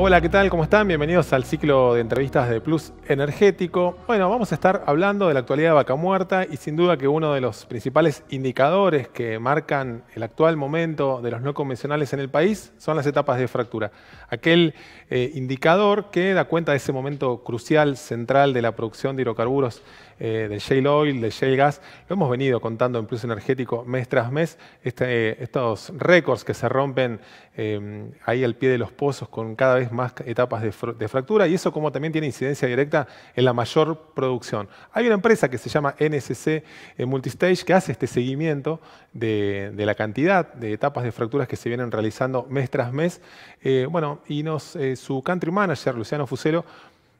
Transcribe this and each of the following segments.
Hola, ¿qué tal? ¿Cómo están? Bienvenidos al ciclo de entrevistas de Plus Energético. Bueno, vamos a estar hablando de la actualidad de Vaca Muerta y sin duda que uno de los principales indicadores que marcan el actual momento de los no convencionales en el país son las etapas de fractura. Aquel eh, indicador que da cuenta de ese momento crucial, central de la producción de hidrocarburos eh, de shale oil, de shale gas. Lo hemos venido contando en Plus Energético mes tras mes, este, estos récords que se rompen Em, ahí al pie de los pozos con cada vez más etapas de, fractura y eso como también tiene incidencia directa en la mayor producción. Hay una empresa que se llama NSC eh, Multistage que hace este seguimiento de, la cantidad de etapas de fracturas que se vienen realizando mes tras mes. Eh, bueno, y nos, eh, su country manager, Luciano Fuselo,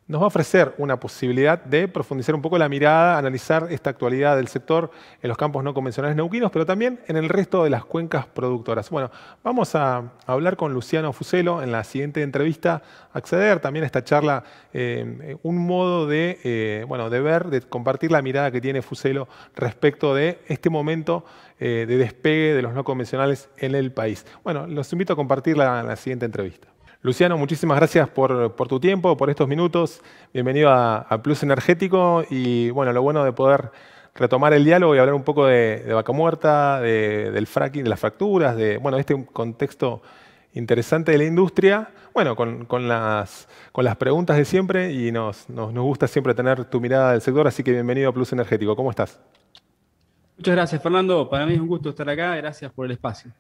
nos va a ofrecer una posibilidad de profundizar un poco la mirada, analizar esta actualidad del sector en los campos no convencionales neuquinos, pero también en el resto de las cuencas productoras. Bueno, vamos a hablar con Luciano Fuselo en la siguiente entrevista, acceder también a esta charla, eh, un modo de, eh, bueno, de ver, de compartir la mirada que tiene Fuselo respecto de este momento eh, de despegue de los no convencionales en el país. Bueno, los invito a compartirla en la siguiente entrevista. Luciano, muchísimas gracias por, tu tiempo, por estos minutos. Bienvenido a, Plus Energético y bueno, lo bueno de poder retomar el diálogo y hablar un poco de, vaca muerta, de, del fracking, de las fracturas, de bueno, este contexto interesante de la industria. Bueno, con, las, preguntas de siempre y nos, nos gusta siempre tener tu mirada del sector, así que bienvenido a Plus Energético. ¿Cómo estás? Muchas gracias, Fernando. Para mí es un gusto estar acá. Gracias por el espacio.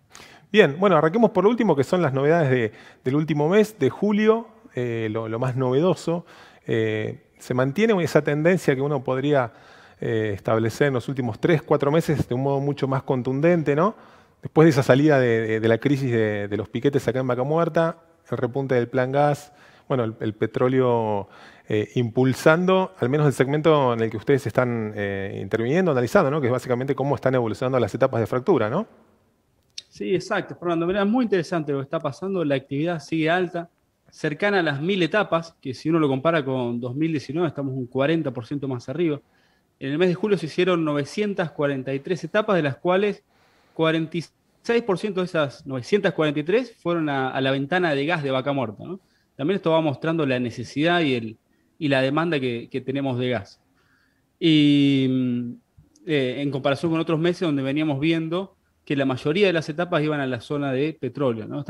Bien, bueno, arranquemos por lo último, que son las novedades del último mes, de julio, eh, lo, más novedoso. Eh, se mantiene esa tendencia que uno podría eh, establecer en los últimos tres, cuatro meses de un modo mucho más contundente, ¿no? Después de esa salida de, la crisis de, los piquetes acá en Vaca Muerta, el repunte del plan gas, bueno, el, el petróleo impulsando, al menos el segmento en el que ustedes están interviniendo, analizando, ¿no? Que es básicamente cómo están evolucionando las etapas de fractura, ¿no? Sí, exacto, Fernando. Mirá, es muy interesante lo que está pasando. La actividad sigue alta, cercana a las mil etapas, que si uno lo compara con 2019, estamos un 40% más arriba. En el mes de julio se hicieron 943 etapas, de las cuales 46% de esas 943 fueron a, la ventana de gas de vaca muerta. También esto va mostrando la necesidad y, el, y la demanda que, tenemos de gas. Y eh, en comparación con otros meses donde veníamos viendo que la mayoría de las etapas iban a la zona de petróleo. ¿no?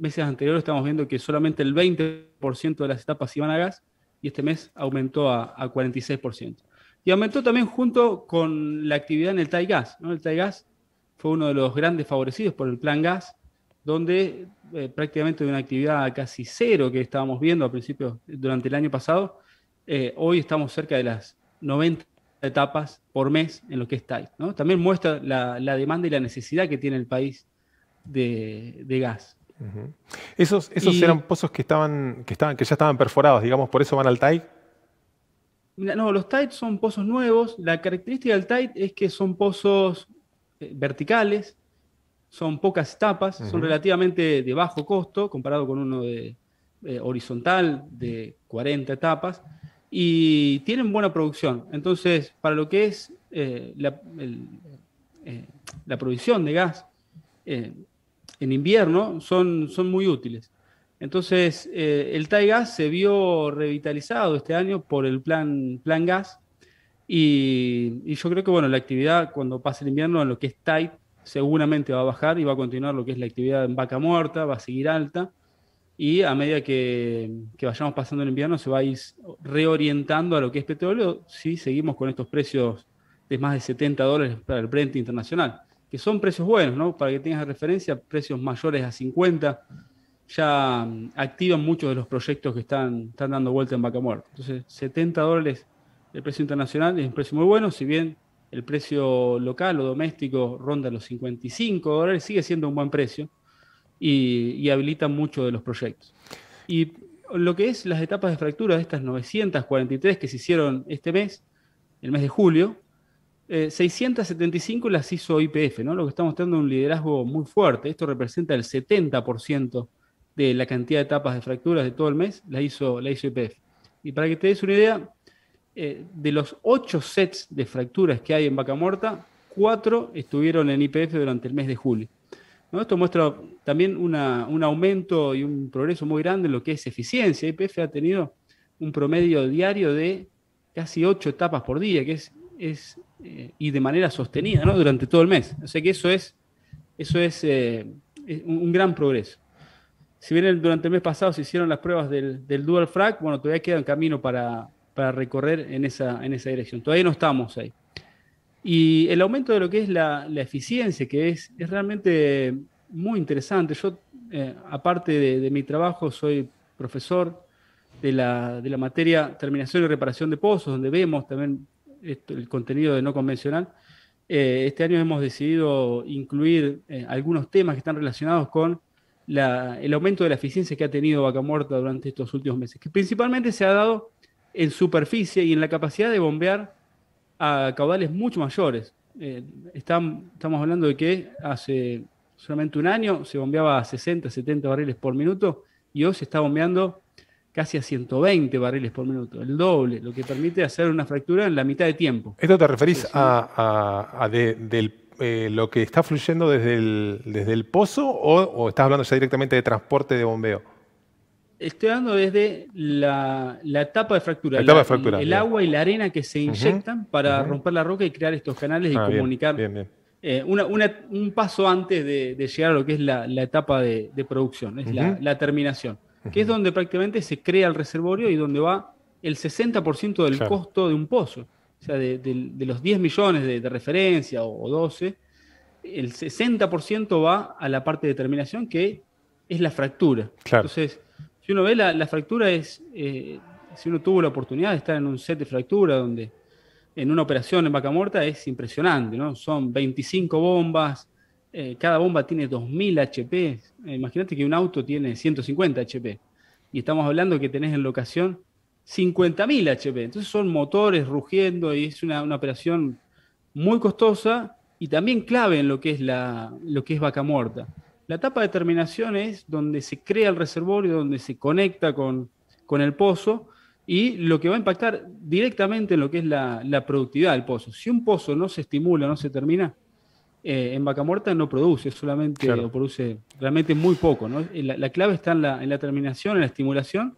meses anteriores estábamos viendo que solamente el 20% de las etapas iban a gas y este mes aumentó a, 46%. Y aumentó también junto con la actividad en el TAI Gas. ¿no? El TAI Gas fue uno de los grandes favorecidos por el Plan Gas, donde eh, prácticamente de una actividad casi cero que estábamos viendo a principios durante el año pasado, eh, hoy estamos cerca de las 90 etapas por mes en lo que es tight También muestra la, demanda y la necesidad que tiene el país de, gas. ¿Esos, esos eran pozos que, estaban, que, estaban, que ya estaban perforados, digamos, por eso van al tight No, los tight son pozos nuevos. La característica del tight es que son pozos eh, verticales, son pocas etapas, son relativamente de bajo costo comparado con uno de, eh, horizontal de 40 etapas y tienen buena producción. Entonces, para lo que es eh, eh, la, provisión de gas eh, en invierno, son, son muy útiles. Entonces, el TAI Gas se vio revitalizado este año por el plan, plan gas y, yo creo que bueno, la actividad cuando pase el invierno en lo que es TAI seguramente va a bajar y va a continuar lo que es la actividad en vaca muerta, va a seguir alta y a medida que, vayamos pasando el invierno se va a ir reorientando a lo que es petróleo si seguimos con estos precios de más de 70 dólares para el Brent internacional, que son precios buenos, ¿no? Para que tengas referencia, precios mayores a 50 ya mm, activan muchos de los proyectos que están, están dando vuelta en Vaca Entonces, 70 dólares el precio internacional es un precio muy bueno, si bien el precio local o doméstico ronda los 55 dólares, sigue siendo un buen precio y, habilita mucho de los proyectos. Y lo que es las etapas de fractura, estas 943 que se hicieron este mes, el mes de julio, 675 eh, las hizo IPF, ¿no? lo que está mostrando un liderazgo muy fuerte. Esto representa el 70% de la cantidad de etapas de fracturas de todo el mes, la hizo, la IPF. Y para que te des una idea, eh, de los 8 sets de fracturas que hay en Vaca Muerta, 4 estuvieron en IPF durante el mes de julio. Esto muestra también un aumento y un progreso muy grande en lo que es eficiencia. IPF ha tenido un promedio diario de casi ocho etapas por día, que es, eh, y de manera sostenida durante todo el mes. O sea que eso es, eso es, eh, un, gran progreso. Si bien durante el mes pasado se hicieron las pruebas del, del dual frac, bueno, todavía queda un camino para, para recorrer en esa, en esa dirección. Todavía no estamos ahí. Y el aumento de lo que es la, eficiencia, que es, es, realmente muy interesante. Yo, eh, aparte de, mi trabajo, soy profesor de la, de materia terminación y reparación de pozos, donde vemos también esto, el contenido de no convencional. Eh, este año hemos decidido incluir eh, algunos temas que están relacionados con el aumento de la eficiencia que ha tenido Vaca Muerta durante estos últimos meses, que principalmente se ha dado en superficie y en la capacidad de bombear a caudales mucho mayores. Eh, estamos hablando de que hace solamente un año se bombeaba a 60, 70 barriles por minuto y hoy se está bombeando casi a 120 barriles por minuto, el doble, lo que permite hacer una fractura en la mitad de tiempo. ¿Esto te referís a, eh, lo que está fluyendo desde el, desde el pozo o, o estás hablando ya directamente de transporte de bombeo? Estoy hablando desde la, etapa de fractura, el, agua y la arena que se inyectan para romper la roca y crear estos canales y ah, comunicar. Eh, un paso antes de, llegar a lo que es la, etapa de, producción, es la, terminación, que es donde prácticamente se crea el reservorio y donde va el 60% del costo de un pozo. O sea, de, los 10 millones de, referencia o, 12, el 60% va a la parte de terminación que es la fractura. Entonces, si uno ve la, fractura es, eh, si uno tuvo la oportunidad de estar en un set de fractura donde en una operación en vaca muerta es impresionante, ¿no? Son 25 bombas, eh, cada bomba tiene 2000 HP, eh, imagínate que un auto tiene 150 HP y estamos hablando que tenés en locación 50.000 HP, entonces son motores rugiendo y es una, operación muy costosa y también clave en lo que es, la, lo que es vaca muerta. La etapa de terminación es donde se crea el reservorio, donde se conecta con, el pozo y lo que va a impactar directamente en lo que es la, productividad del pozo. Si un pozo no se estimula, no se termina, eh, en vaca muerta no produce, solamente produce realmente muy poco. Eh, la, clave está en la, terminación, en la estimulación.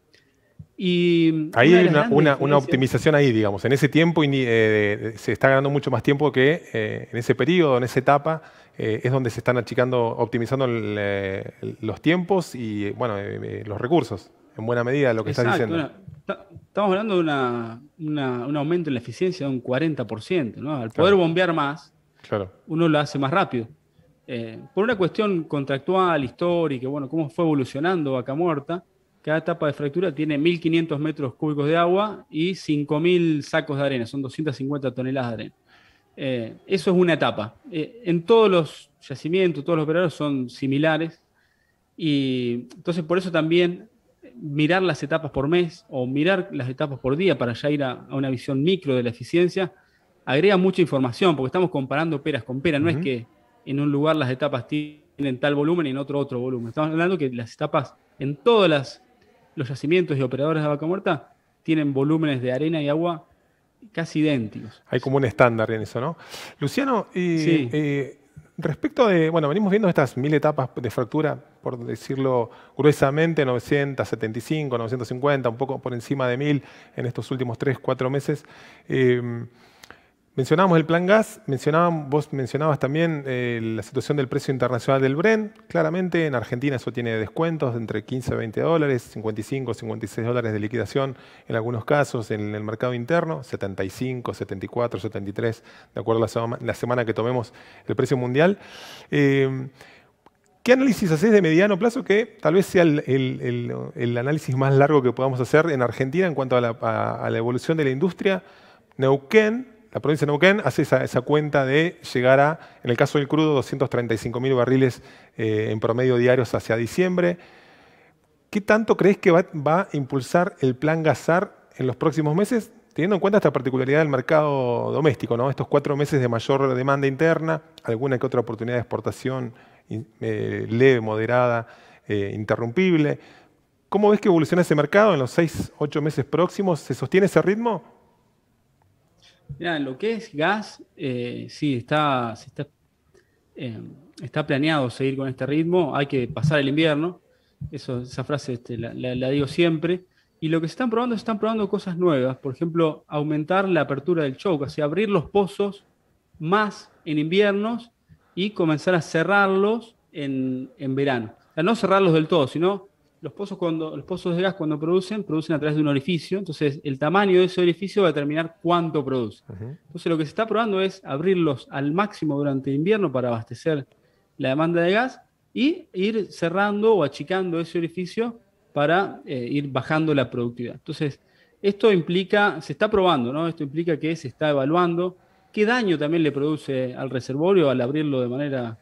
Y Ahí hay una, optimización ahí, digamos. En ese tiempo eh, se está ganando mucho más tiempo que en ese periodo, en esa etapa, eh, es donde se están achicando, optimizando eh, los tiempos y bueno, eh, los recursos, en buena medida, lo que está estás diciendo. estamos hablando de un aumento en la eficiencia de un 40%, ¿no? Al poder bombear más, claro. uno lo hace más rápido. por una cuestión contractual, histórica, bueno, cómo fue evolucionando Vaca Muerta, cada etapa de fractura tiene 1.500 metros cúbicos de agua y 5.000 sacos de arena, son 250 toneladas de arena. Eh, eso es una etapa. Eh, en todos los yacimientos, todos los operadores son similares. Y entonces por eso también mirar las etapas por mes o mirar las etapas por día para ya ir a, una visión micro de la eficiencia, agrega mucha información porque estamos comparando peras con peras. No es que en un lugar las etapas tienen tal volumen y en otro otro volumen. Estamos hablando que las etapas en todos los yacimientos y operadores de vaca muerta tienen volúmenes de arena y agua casi idénticos. Hay como un estándar en eso, ¿no? Luciano, eh, respecto de, bueno, venimos viendo estas mil etapas de fractura, por decirlo gruesamente, 975, 950, un poco por encima de mil en estos últimos tres, cuatro meses. Eh, Mencionamos el plan gas, vos mencionabas también eh, la situación del precio internacional del Bren. Claramente en Argentina eso tiene descuentos de entre 15 a 20 dólares, 55, 56 dólares de liquidación en algunos casos en el mercado interno, 75, 74, 73, de acuerdo a la, semana que tomemos el precio mundial. Eh, ¿Qué análisis haces de mediano plazo que tal vez sea el, análisis más largo que podamos hacer en Argentina en cuanto a la, a la evolución de la industria? Neuquén la provincia de Neuquén hace esa, cuenta de llegar a, en el caso del crudo, 235.000 barriles eh, en promedio diarios hacia diciembre. ¿Qué tanto crees que va, a impulsar el plan Gazar en los próximos meses, teniendo en cuenta esta particularidad del mercado doméstico, ¿no? estos cuatro meses de mayor demanda interna, alguna que otra oportunidad de exportación eh, leve, moderada, eh, interrumpible? ¿Cómo ves que evoluciona ese mercado en los seis, ocho meses próximos? ¿Se sostiene ese ritmo? Mira, lo que es gas, eh, sí, está, em, está, planeado seguir con este ritmo, hay que pasar el invierno, Eso, esa frase este, la, digo siempre, y lo que se están probando, es están probando cosas nuevas, por ejemplo, aumentar la apertura del choke, o abrir los pozos más en inviernos y comenzar a cerrarlos en, en verano. O sea, no cerrarlos del todo, sino los pozos, cuando, los pozos de gas cuando producen, producen a través de un orificio, entonces el tamaño de ese orificio va a determinar cuánto produce. Entonces lo que se está probando es abrirlos al máximo durante el invierno para abastecer la demanda de gas y ir cerrando o achicando ese orificio para eh, ir bajando la productividad. Entonces, esto implica, se está probando, ¿no? Esto implica que se está evaluando qué daño también le produce al reservorio al abrirlo de manera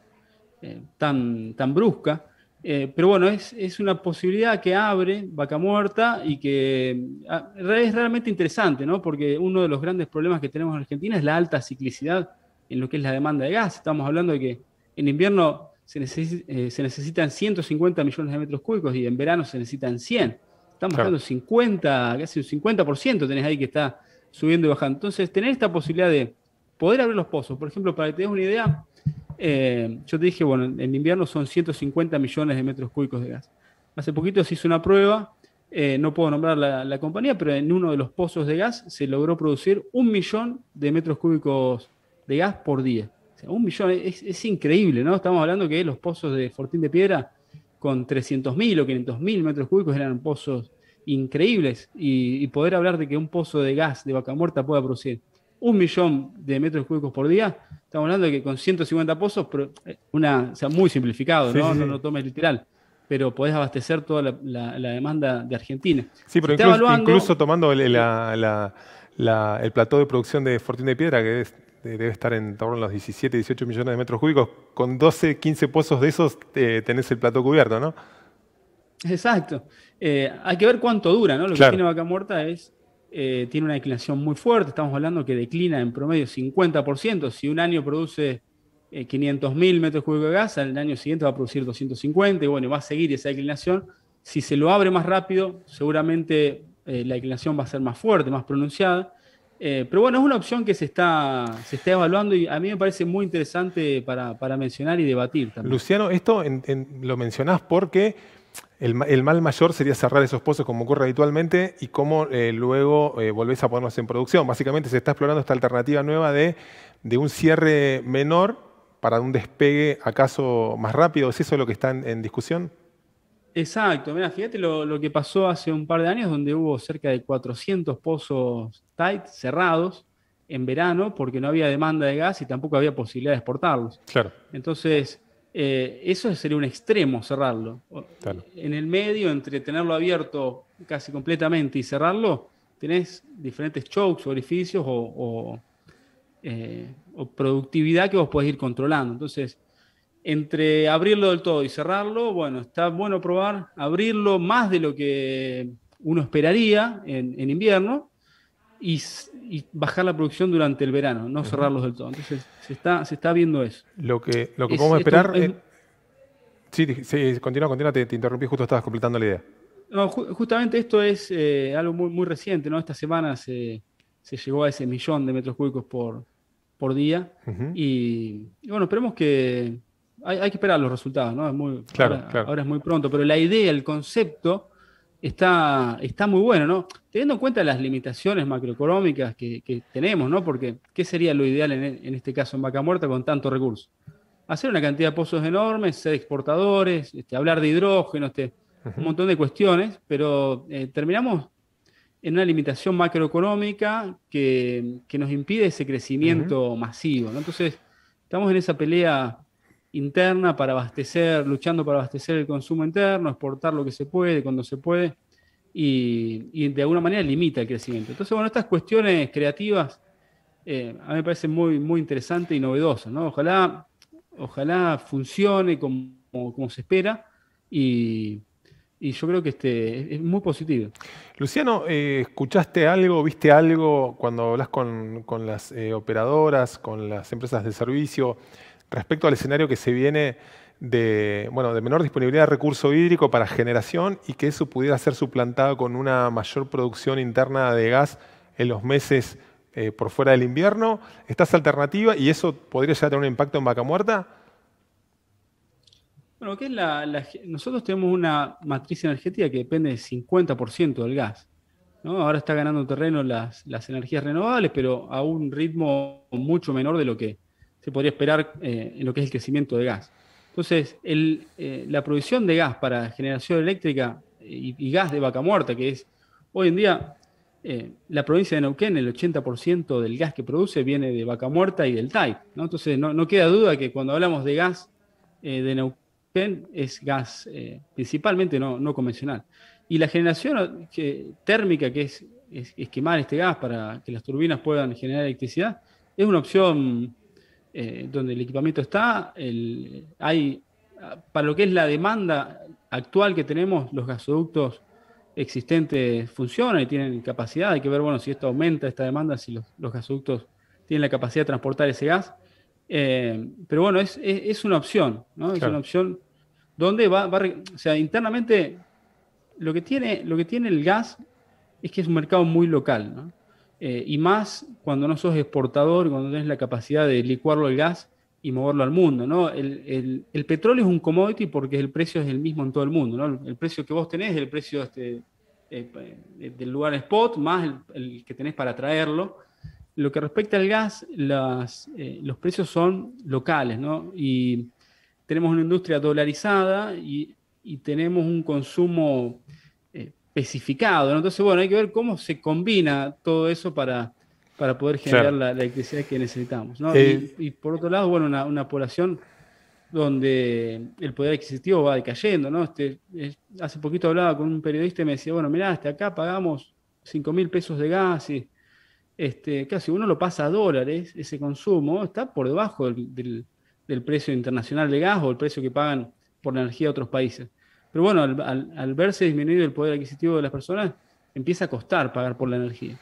eh, tan, tan brusca. Eh, pero bueno, es, una posibilidad que abre Vaca Muerta y que ah, es realmente interesante, ¿no? Porque uno de los grandes problemas que tenemos en Argentina es la alta ciclicidad en lo que es la demanda de gas. Estamos hablando de que en invierno se, eh, necesitan 150 millones de metros cúbicos y en verano se necesitan 100. Estamos hablando 50, casi un 50% tenés ahí que está subiendo y bajando. Entonces, tener esta posibilidad de poder abrir los pozos, por ejemplo, para que te des una idea, eh, yo te dije, bueno, en invierno son 150 millones de metros cúbicos de gas. Hace poquito se hizo una prueba, eh, no puedo nombrar la, compañía, pero en uno de los pozos de gas se logró producir un millón de metros cúbicos de gas por día. O sea, un millón, es, increíble, ¿no? Estamos hablando que los pozos de Fortín de Piedra con 300.000 o 500.000 metros cúbicos eran pozos increíbles y, poder hablar de que un pozo de gas de vaca muerta pueda producir un millón de metros cúbicos por día, estamos hablando de que con 150 pozos, pero eh, una, o sea, muy simplificado, ¿no? no, tomes literal, pero podés abastecer toda la, demanda de Argentina. Sí, pero incluso, tomando el, la, plató de producción de Fortín de Piedra, que debe estar en torno a los 17, 18 millones de metros cúbicos. Con 12, 15 pozos de esos tenés el plato cubierto, ¿no? Exacto. Eh, hay que ver cuánto dura, ¿no? Lo que tiene Vaca Muerta es eh, tiene una declinación muy fuerte, estamos hablando que declina en promedio 50%, si un año produce 500.000 eh, metros cúbicos de gas, el año siguiente va a producir 250 y bueno, va a seguir esa declinación. Si se lo abre más rápido, seguramente eh, la declinación va a ser más fuerte, más pronunciada. pero bueno, es una opción que se está, se está evaluando y a mí me parece muy interesante para, mencionar y debatir. También. Luciano, esto lo mencionás porque el, mal mayor sería cerrar esos pozos como ocurre habitualmente y cómo eh, luego eh, volvés a ponernos en producción. Básicamente se está explorando esta alternativa nueva de, un cierre menor para un despegue acaso más rápido. ¿Es eso lo que está en, discusión? Exacto, mira, fíjate lo, lo, que pasó hace un par de años donde hubo cerca de 400 pozos tight cerrados en verano porque no había demanda de gas y tampoco había posibilidad de exportarlos. Claro. Entonces, eh, eso sería un extremo cerrarlo. En el medio, entre tenerlo abierto casi completamente y cerrarlo, tenés diferentes chokes, orificios o, eh, o productividad que vos podés ir controlando. Entonces, entre abrirlo del todo y cerrarlo, bueno, está bueno probar abrirlo más de lo que uno esperaría en, invierno y y bajar la producción durante el verano, no cerrarlos del todo. Entonces se está, se está viendo eso. Lo que, lo que podemos esperar... Es, eh, sí, sí, continúa, continúa, te, interrumpí, justo estabas completando la idea. No, justamente esto es eh, algo muy, muy reciente, ¿no? Esta semana se, se llegó a ese millón de metros cúbicos por, por día. y, bueno, esperemos que. Hay, que esperar los resultados, ¿no? Es muy, ahora, es muy pronto, pero la idea, el concepto está, está muy bueno, ¿no? Teniendo en cuenta las limitaciones macroeconómicas que, tenemos, ¿no? Porque, ¿qué sería lo ideal en, este caso en Vaca Muerta con tanto recurso? Hacer una cantidad de pozos enormes, ser exportadores, este, hablar de hidrógeno, este, un montón de cuestiones, pero eh, terminamos en una limitación macroeconómica que, nos impide ese crecimiento masivo, ¿no? Entonces, estamos en esa pelea interna para abastecer, luchando para abastecer el consumo interno, exportar lo que se puede, cuando se puede, y, de alguna manera limita el crecimiento. Entonces, bueno, estas cuestiones creativas eh, a mí me parecen muy, muy interesante y novedosas, ¿no? Ojalá, ojalá funcione como, como se espera y, yo creo que este, es muy positivo. Luciano, eh, ¿escuchaste algo, viste algo cuando hablas con, las eh, operadoras, con las empresas de servicio? respecto al escenario que se viene de, bueno, de menor disponibilidad de recurso hídrico para generación y que eso pudiera ser suplantado con una mayor producción interna de gas en los meses eh, por fuera del invierno. estás alternativa y eso podría ya tener un impacto en vaca muerta? Bueno, nosotros tenemos una matriz energética que depende del 50% del gas. Ahora está ganando terreno las, las energías renovables, pero a un ritmo mucho menor de lo que se podría esperar eh, en lo que es el crecimiento de gas. Entonces, eh, la provisión de gas para generación eléctrica eh, y, gas de vaca muerta, que es hoy en día la provincia de Neuquén, el 80% del gas que produce viene de vaca muerta y del TAI. Entonces, no, queda duda que cuando hablamos de gas de Neuquén, es gas principalmente no, convencional. Y la generación térmica, que es, es, es quemar este gas para que las turbinas puedan generar electricidad, es una opción eh, donde el equipamiento está, hay, para lo que es la demanda actual que tenemos, los gasoductos existentes funcionan y tienen capacidad, hay que ver, bueno, si esto aumenta esta demanda, si los, los gasoductos tienen la capacidad de transportar ese gas. Eh, pero bueno, es, una opción, ¿no? Es una opción donde va, va, o sea, internamente lo que, tiene, lo que tiene el gas es que es un mercado muy local, ¿no? Eh, y más cuando no sos exportador, cuando tenés la capacidad de licuarlo el gas y moverlo al mundo, ¿no? El, petróleo es un commodity porque el precio es el mismo en todo el mundo, ¿no? El precio que vos tenés es el precio este, eh, eh, del lugar spot más el, que tenés para traerlo. Lo que respecta al gas, las, los precios son locales, ¿no? Y tenemos una industria dolarizada y, y tenemos un consumo especificado. Entonces, bueno, hay que ver cómo se combina todo eso para, para poder generar la, electricidad que necesitamos. Eh, y, por otro lado, bueno, una, población donde el poder adquisitivo va decayendo. ¿no? Este, eh, hace poquito hablaba con un periodista y me decía, bueno, mirá, hasta este, acá pagamos 5 mil pesos de gas y este, casi uno lo pasa a dólares, ese consumo está por debajo del, del precio internacional de gas o el precio que pagan por la energía de otros países. Pero bueno, al, verse disminuido el poder adquisitivo de las personas, empieza a costar pagar por la energía.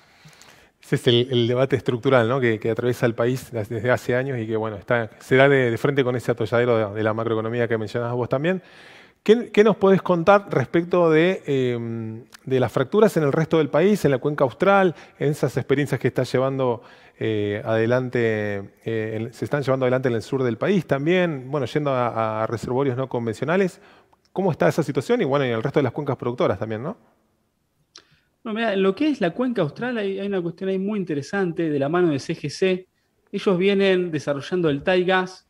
Ese es el, debate estructural ¿no? que, atraviesa el país desde hace años y que bueno, está, se da de, frente con ese atolladero de, la macroeconomía que mencionabas vos también. ¿Qué, nos podés contar respecto em, de, las fracturas en el resto del país, en la cuenca austral, en esas experiencias que está llevando eh, adelante, eh, se están llevando adelante en el sur del país también, bueno, yendo a, a reservorios no convencionales? ¿Cómo está esa situación? Y bueno, en el resto de las cuencas productoras también, ¿no? No, mira, en lo que es la cuenca austral hay, una cuestión ahí muy interesante de la mano de CGC. Ellos vienen desarrollando el TAI gas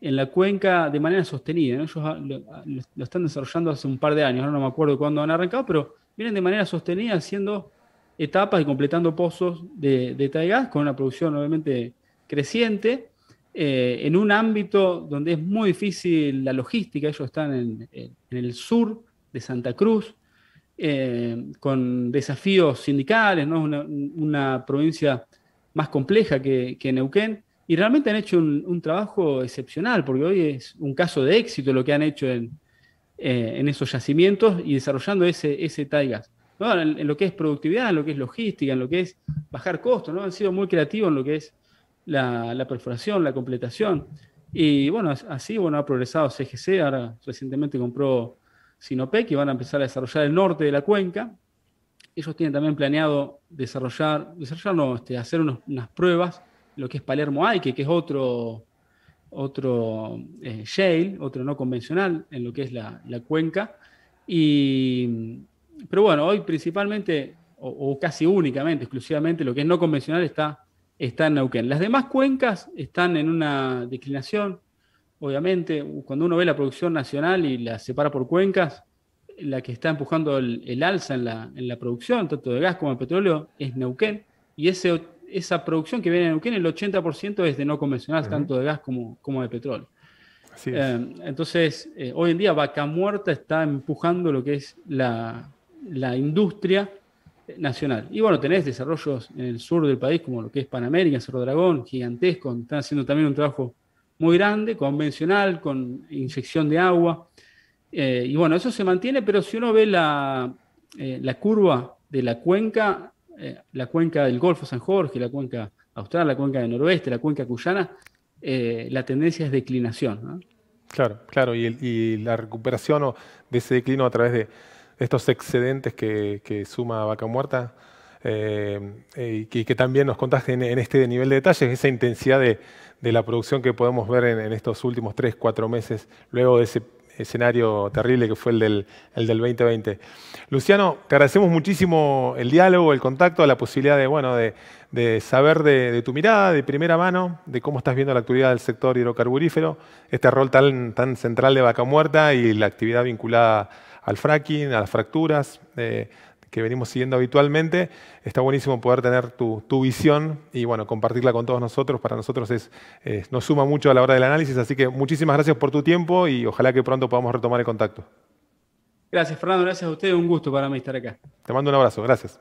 en la cuenca de manera sostenida. Ellos ah, ah, lo, están desarrollando hace un par de años, no me acuerdo cuándo han arrancado, pero vienen de manera sostenida haciendo etapas y completando pozos de, de gas con una producción obviamente creciente. Eh, en un ámbito donde es muy difícil la logística, ellos están en, el sur de Santa Cruz, eh, con desafíos sindicales, una, provincia más compleja que, Neuquén, y realmente han hecho un, trabajo excepcional, porque hoy es un caso de éxito lo que han hecho en, eh, esos yacimientos y desarrollando ese, ese taigas. En, lo que es productividad, en lo que es logística, en lo que es bajar costos, ¿no? han sido muy creativos en lo que es la, perforación, la completación. Y bueno, así bueno, ha progresado CGC, ahora recientemente compró Sinopec y van a empezar a desarrollar el norte de la cuenca. Ellos tienen también planeado desarrollar, este, hacer unas pruebas, lo que es Palermo Aike, que es otro, otro eh, shale, otro no convencional en lo que es la, cuenca. Y, pero bueno, hoy principalmente, o, casi únicamente, exclusivamente, lo que es no convencional está está en Neuquén. Las demás cuencas están en una declinación, obviamente. Cuando uno ve la producción nacional y la separa por cuencas, la que está empujando el, alza en la, producción, tanto de gas como de petróleo, es Neuquén. Y ese, esa producción que viene de Neuquén, el 80% es de no convencional, tanto de gas como, como de petróleo. Eh, entonces, eh, hoy en día Vaca Muerta está empujando lo que es la, la industria nacional. Y bueno, tenés desarrollos en el sur del país, como lo que es Panamérica, Cerro Dragón, gigantesco, están haciendo también un trabajo muy grande, convencional, con inyección de agua. Eh, y bueno, eso se mantiene, pero si uno ve la, eh, curva de la cuenca, eh, la cuenca del Golfo San Jorge, la cuenca austral, la cuenca del noroeste, la cuenca cuyana, la tendencia es declinación. Claro, claro, y, y la recuperación de ese declino a través de, estos excedentes que, que suma Vaca Muerta eh, eh, y que, también nos contaste en, este nivel de detalles, esa intensidad de, la producción que podemos ver en, estos últimos tres, cuatro meses, luego de ese escenario terrible que fue el del, del 2020. Luciano, te agradecemos muchísimo el diálogo, el contacto, la posibilidad de, bueno, de, de saber de, tu mirada de primera mano, de cómo estás viendo la actividad del sector hidrocarburífero, este rol tan, tan central de Vaca Muerta y la actividad vinculada al fracking, a las fracturas eh, que venimos siguiendo habitualmente. Está buenísimo poder tener tu, visión y bueno, compartirla con todos nosotros. Para nosotros es, eh, nos suma mucho a la hora del análisis, así que muchísimas gracias por tu tiempo y ojalá que pronto podamos retomar el contacto. Gracias Fernando, gracias a ustedes, un gusto para mí estar acá. Te mando un abrazo, gracias.